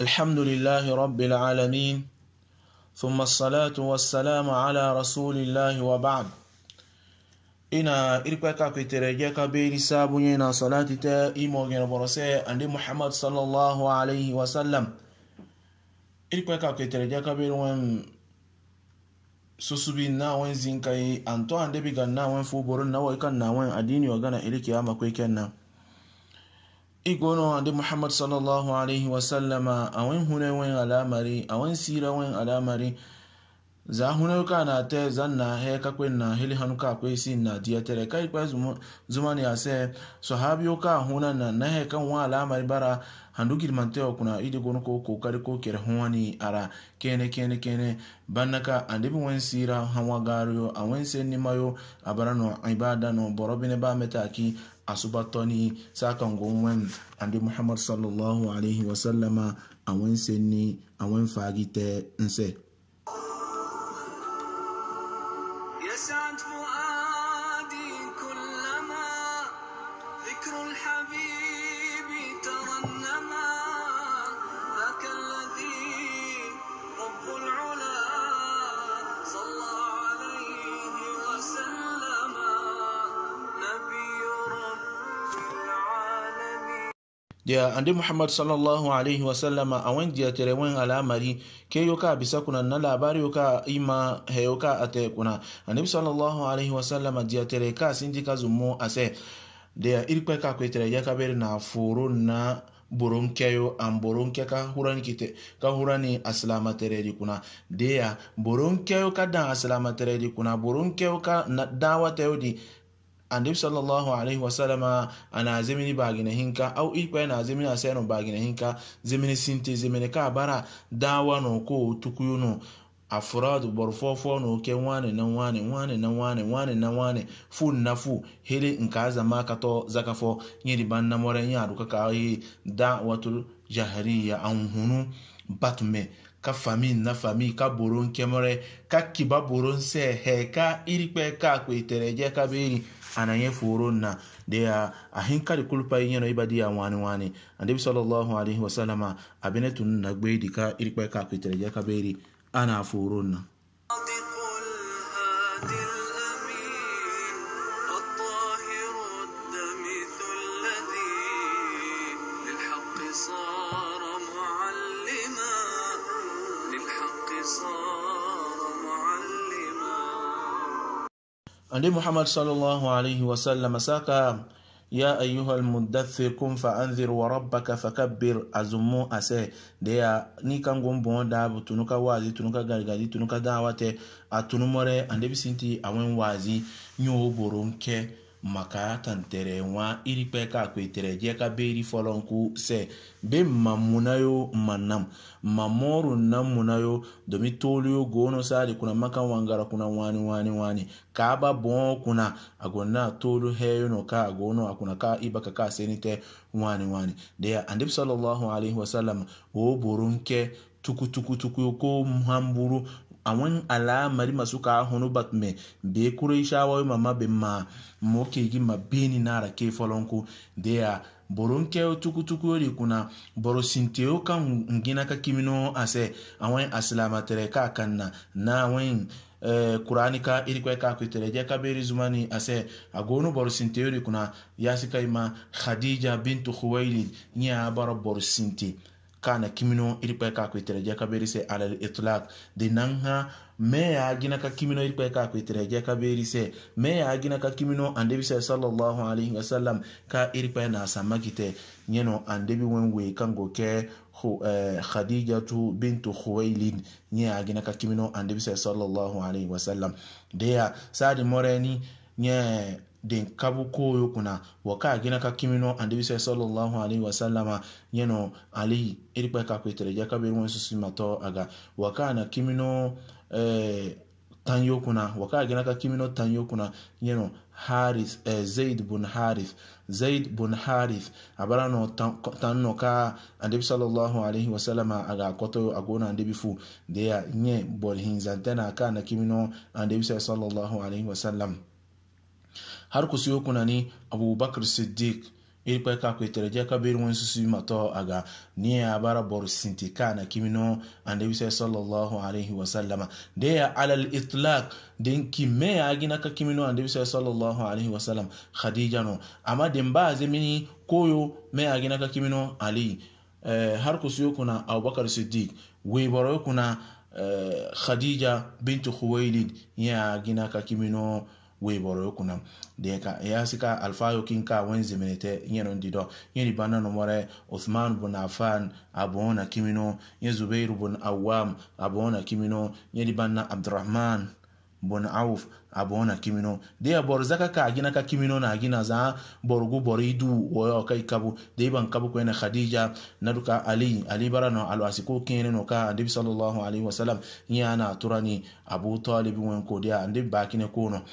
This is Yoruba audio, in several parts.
الحمد لله رب العالمين ثم الصلاة والسلام على رسول الله وبعد ina irkwe ka kwetere je ka beri sabunye na salati ta imo gina borose andi muhammad sallallahu alaihi wasallam irkwe ka kwetere je ka beri wen susubi na wen zinkai anto ande bigan na wen fuborin na wai kan na wen adini wa gana ilike ya makwai kenan igono ande muhammad sallallahu alaihi wasallama awen hune wen alamari awen sira wen alamari za hunero ka na te zan na he ka na hili hanu ka kwe si na dia tere kai kwa zuman ya se sahabiyo ka huna na na he kan wa alamar bara handu girmanteo kuna idi gonu ko kokari ko kere huwani ara kene kene kene bannaka andibi wen sira hanwa gariyo a wen sen nimayo a bara no ibada no borobine ba metaki asubatoni sakan gon wen andi muhammad sallallahu alaihi wasallama a wen sen ni a wen fagite nse dia andi muhammad sallallahu alaihi wasallama a wani dia tere wan alamari ke yoka bisa kuna na labari yoka ima he yoka ate kuna andi sallallahu alaihi wasallama dia tere ka sinji ka zumo ase dia irikpe ka kwe tere yaka bere na furu na boron keyo an burun ke ka hurani kite ka hurani asilama tere di kuna dia boron keyo ka dan asalama tere di kuna boron keyo ka dawa teo di annabi sallallahu alaihi wasallama ana zemini bagina hinka au ikpe na zemini aseno bagina hinka zemini sinte zemini ka bara dawa no ko tukuyu no afuradu borfofo no ke wane na wane wane na wane wane na wane fu na fu hele nka zama kato zakafo nyiri ban more nya ruka ka da watul jahariya an hunu batme ka fami na fami ka boron kemere ka kiba boron se he ka irikpe ka kwe tereje ka beri ananye foron na de a ahin kari kulpa yin yana ibadi ya wani wani annabi sallallahu alaihi wasallama abine tun na gbe di ka irikpe ka kwe tereje ka beri ana foron na Nabii Muhammad sallallahu alayhi wasallam saka ya ayyuhal mudaththir kum fa'anzir wa rabbaka fakabbir azumu ase deya ni kangon bon da tunuka wazi tunuka gargadi tunuka dawate atunumore andebi sinti awen wazi nyo boron ke maka tan tɛrɛ wa irikpɛ k'a koe tɛrɛ jɛ ka beeri fɔlɔn ku sɛ be mamunayo manam mamoru namunayo domi toliyo gono sari kuna maka wangara kuna wani wani wani kaba bon kuna agonna tolu heyo no ka gono akuna ka ibaka ka senite wani wani de andib sallallahu alaihi wasallam o borunke tukutukutuku ko muhamburu awen ala mari masu ka hunu batme be kureishawa mama be ma mo kegi ma beni nara ke folonko de ya boron kɛo tukutukuyo de kunna boro sinteyo kan ngina ka kimino asɛ awɛn asilamatɛrɛ k'a kan na na eh, kurani ka irikwe ka kuiterejea ka beri zumani ase agonu boro sinte yori kuna yasi kaima khadija bintu khuwailid nya bara boro sinte kana kimino irikpe ka kuitirejea se alal itlak dinanga me ya gina ka kimino irikpe ka kuitirejea kaberise me ya gina ka kimino andebi se sallallahu alaihi wasallam ka irikpe na samakite nyeno andebi wenwe kango ke eh, khadija tu bintu khuwailid nye ya gina ka kimino andebi se sallallahu alaihi wasallam deya sadi moreni nye den kabu koyo kuna wa ka gina ka kimino annabi sallallahu alaihi wasallama yano ali irpe ka kwetere ja kabe won susi mato aga wa ka na kimino eh tanyo kuna wa ka gina ka kimino tanyo kuna yano haris eh, zaid bun haris zaid bun haris abara no tan no ka annabi sallallahu alaihi wasallam aga koto agona annabi fu de ya nye bol hinzantena ka na kimino annabi sallallahu alaihi wasallam har ku siyo kunani abubakar siddiq irikpe ka kwetere tereje ka beri wen susu mato aga ni ya bara bor sintika na kimino annabi sallallahu alaihi wasallama de ya alal itlaq den kime ya gina ka kimino annabi sallallahu alaihi wasallam khadija no ama den ba zemini koyo me ya gina ka kimino ali eh, har ku siyo kuna abubakar siddiq we boro kuna eh, khadija bintu khuwailid ya gina ka kimino weeboro kunna deka yasika e alfayo kinka wenze menete nyeno ndido nyeni no more Uthman bun afan abona kimino nye Zubair bun Awam abona kimino nyeni bana Abdurrahman bun Auf abona kimino de bor zaka ka agina ka kimino na agina za borgu boridu woyo ka ikabu de ban kabu ko na khadija naduka ali ali barano alu asiko kene no ka annabi sallallahu alaihi wasallam yana turani abu talib wen ko dia annabi bakine kono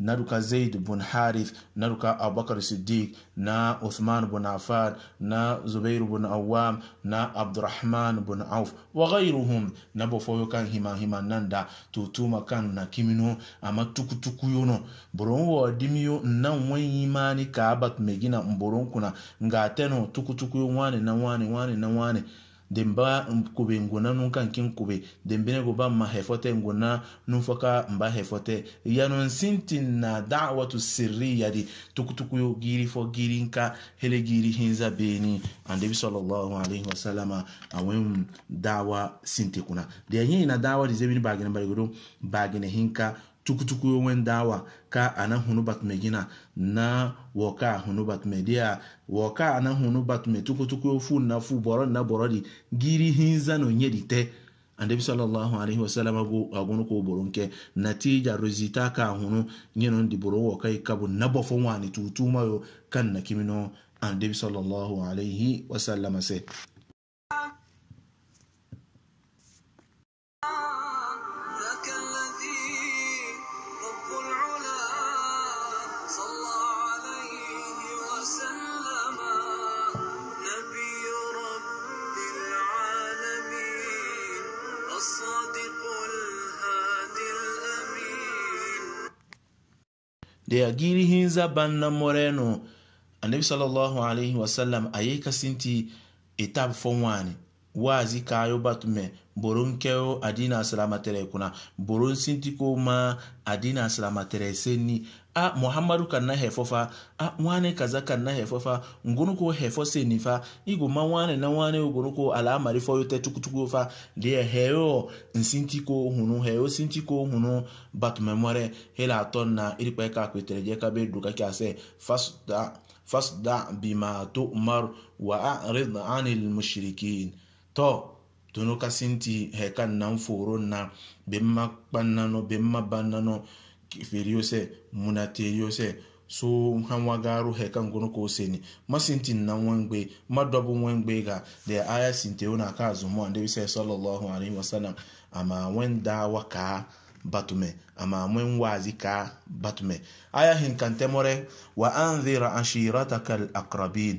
naruka zaid bun harith naruka abubakar sidik na uthman bun affan na zubair bun awam na abdurahman bun auf wa ghayruhum nabo foyo kan hima hima nanda tutuma kan na kimino ama tukutuku yono boron wo dimiyo na wen imani ka megina boron kuna ngateno tukutuku yo wane na wane wane na wane demba kube ngona nunka nkin kube dembene go ba ma hefote ngona nunfoka mba hefote yano sinti na da'watu sirri yadi tukutuku yo giri fo giri nka hele giri hinza beni andebi sallallahu alaihi wasallama awem dawa sinti kuna de yin na dawa di zemini bagene barigodo bagene hinka tukutuku wendawa ka ana hunu batume gina na woka hunu batume dia woka ana hunu batume tukutuku fu na fu boro na boro di giri hinza no nyedi te annabi sallallahu alaihi wasallam agunu ko boron ke natija rozita ka hunu nyeno ndi boron woka ikabu na bofo wani tutuma yo kan na kimino annabi sallallahu alaihi wasallam se de agiri hinza banna moreno anabi sallallahu alaihi wasallam ayeka sinti etab fo wani waazi kayo batume boron keo adina silamatere kuna boron sintiko ma adina silamatere senni a muhammadu kan na hefo fa a wane kaza kan na ngunu ko hefo senni fa igo ma wane na wane ogoro ko alamari fo yote tukutuku fa de heyo nsintiko hunu heyo sintiko hunu batume more hela ton na ka kwetere je ka be duka kya se fasda fasda bima tu'mar wa a'rid 'anil mushrikin tɔ tunu ka sinti hɛ ka nan foro na bemma kpannano bemma bannano feriyose munateyose so hanwagaru hɛ kan gono ko seni masinti na wengbe madobu wengbe ga de aya sinte una ka zumo ande bi sallallahu alaihi wasallam ama wenda waka batume ama mwen wazi ka batume aya hin kan temore wa anzira ashirataka al aqrabin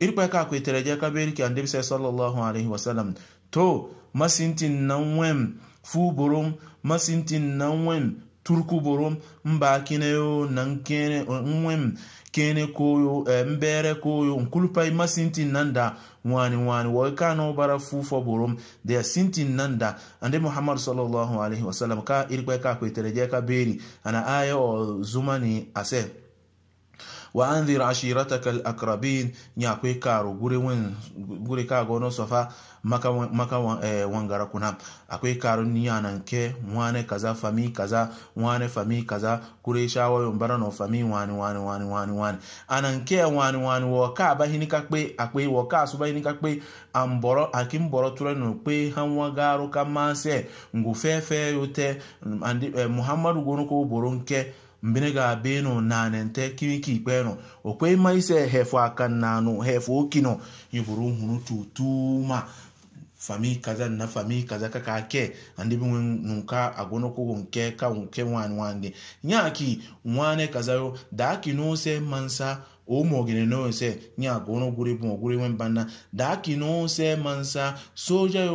ir kpɛ ka kwetere ka beri ki annabi sallallahu alaihi wasallam to masintin nan wem fu borom masintin nan wem turku borom mba kineyo nan kene eh, wem kene koyo eh, mbere koyo nkulupai masintin nan da wani wani ka no bara fufo borom da ya sintin nan da ande muhammadu sallallahu alaihi wasallam ka ir kpɛ ka kwetere ka beri ana aya o zuma ni ase wa anzir ashirataka al ni nya karo gure wen gure ka gono sofa maka maka eh, wangara kuna akwai karo ni nan ke wane kaza fami kaza wane fami kaza gure shawo yon barano fami wani wani wani wani wani anan ke wani wani wo ka ba hini ka pe akwai wo su ba hini ka pe amboro akin boro tura no pe han wa garo ka fe fe yote andi eh, muhammadu gono ko boron ke mgbe ga-aba eno na nente kiriki ikpe no okwe ma ise hefo aka na no hefo oki no yiburu hunu tutuma fami kaza na fami kaza kaka ke andi bi nunka agono nke ka nke wan wan nyaki nwanne kaza yo da ki no se mansa omo gine no se nya gono gure gure wen banna da ki se mansa soja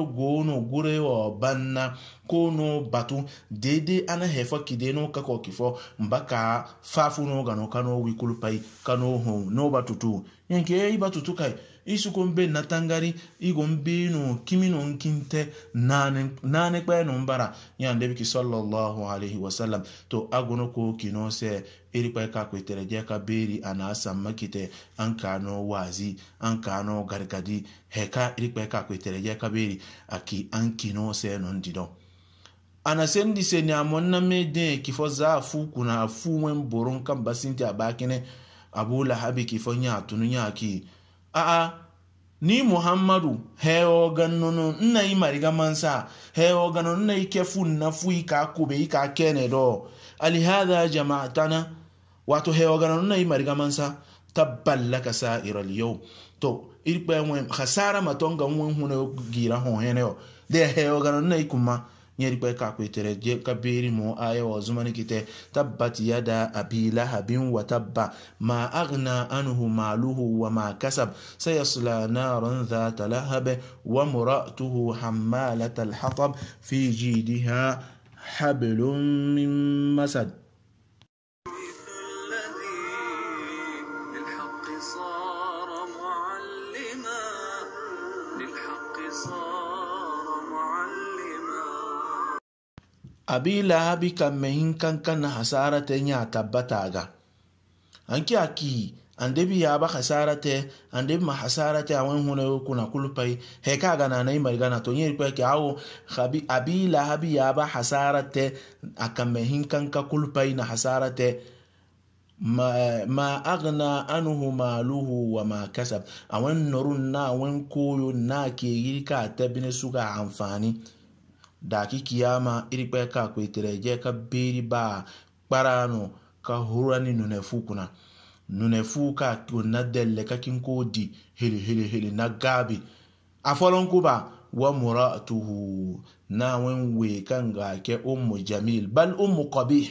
kono batu dede ana hefo kideno kako kifo mbaka fafu no gano kano wikulu pai kano ho no batutu yanke batutu kai isuko mbe na tangari igo mbinu kimino nkinte nane nane kpeno mbara ya ndebiki sallallahu alaihi wasallam to agono ko kino se iri kpai ka kwetere je ka beri ana samma kite an kano wazi an kano gargadi heka iri kpai ka kwetere je ka beri aki an kino se non didon anasɛm ni sɛ neamɔ nname den kifɔ zaa afu kuna afu wɛn boron kan basinti abakene abu lahabi kifɔ nyɛ atunu nyɛ aki aa ni muhammadu hɛwɔ ganunu nna yi mariga mansa hɛwɔ ganunu nna yi kɛfu nna fu yi ka kobe yi ka kɛnɛ dɔ alihada jama'atana wato hɛwɔ ganunu nna yi mariga mansa tabbal laka sa'ira to irpe wɛn khasara matonga wɛn hune gira hon hene yo de hɛwɔ ganunu nna yi kuma nyeri kpe ka kwetere je ka beri mo aya wa zumani kite tabbat yada abi lahabin wa tabba ma agna anuhu maluhu wa ma kasab sayasla naran dhata lahab wa muratuhu hammalat alhatab fi jidiha hablum min masad abi lahabi kamme hinkankan na hasara hasarate ya tabbata ga anki aki andebi yaba hasarate andebi ma hasarate awen hune kuna kulupai heka ga na nai marigana to nyeri kwa ke awo habi abi lahabi yaba hasarate akamme hinkanka kulupai na hasara hasarate ma, ma agna anuhu maluhu wa ma kasab awen norun na awen koyo na ke yirka tabine suka amfani daki kiyama iri kpe ka kwetere je ka beri ba kparano ka horani nunefu kuna nunefu ka na delle ka kinko di hili hili hili na gabi a folon kuba wa muratuhu na wen we kan ga ke ummu jamil bal ummu qabih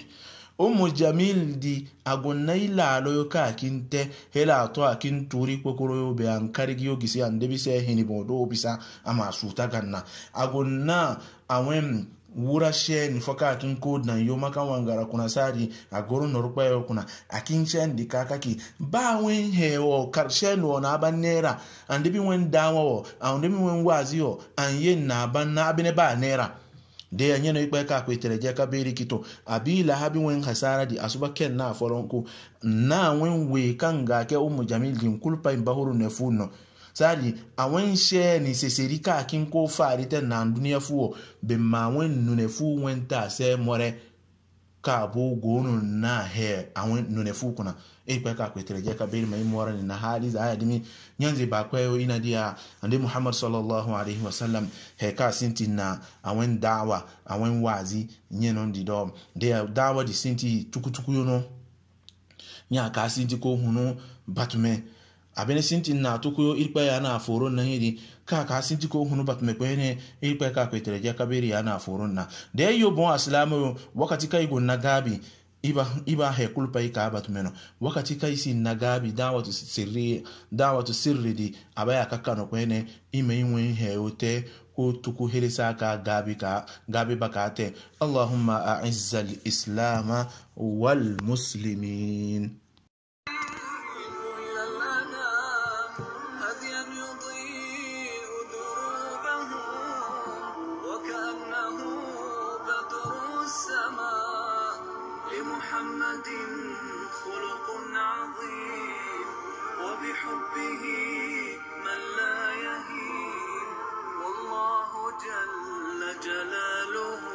umu jamil di agonna ilaalo yo ka kinte hela to akin turi kokoro yo be an karigi yo gisi an debi hini bodo bisa ama suta ganna agonna awen wura sheni foka akin kod nan yo maka wangara kuna sari a goro yo kuna akin shen di kakaki ba wen he o karshe no na nera andebi debi wen dawo an debi wen wazi o an yin na ban na abine ba nera de ya nyana ikpe ka kwetere je ka beri kito abi la habi wen hasara di asuba ken na foron ko na wen we kan ga ke umu jamil din kulpa imbahuru ne funo sali awen she ni seseri ka kin ko fari te na duniya fuwo be ma wen nune fu wen ta se more ka bo na he awon nune fu kuna e kwa ka kwetere je ka bel mai mora ni na hali za ya dimi nyanze ba kwa yo ina dia ande muhammad sallallahu alaihi wasallam he ka sinti na awon dawa awon wazi nyenon di dom de dawa di sinti tukutuku yo no nya ka sinti ko hunu batume abene sinti na tukuyo ilpa ya na aforon na hidi ka ka sinti ko hunu bat me kwene ilpa ka ko tere ja kabiri ya na aforon na de yo bon aslamu wakati kai gon na gabi iba iba he kulpa ka bat meno wakati kai sin na gabi dawatu sirri dawatu sirri di abaya kakano kwene ime inwe he ote ko tuku hirisa ka gabi ka gabi bakate allahumma a'izza islam wal muslimin محمد خلق عظيم وبحبه من لا يهين والله جل جلاله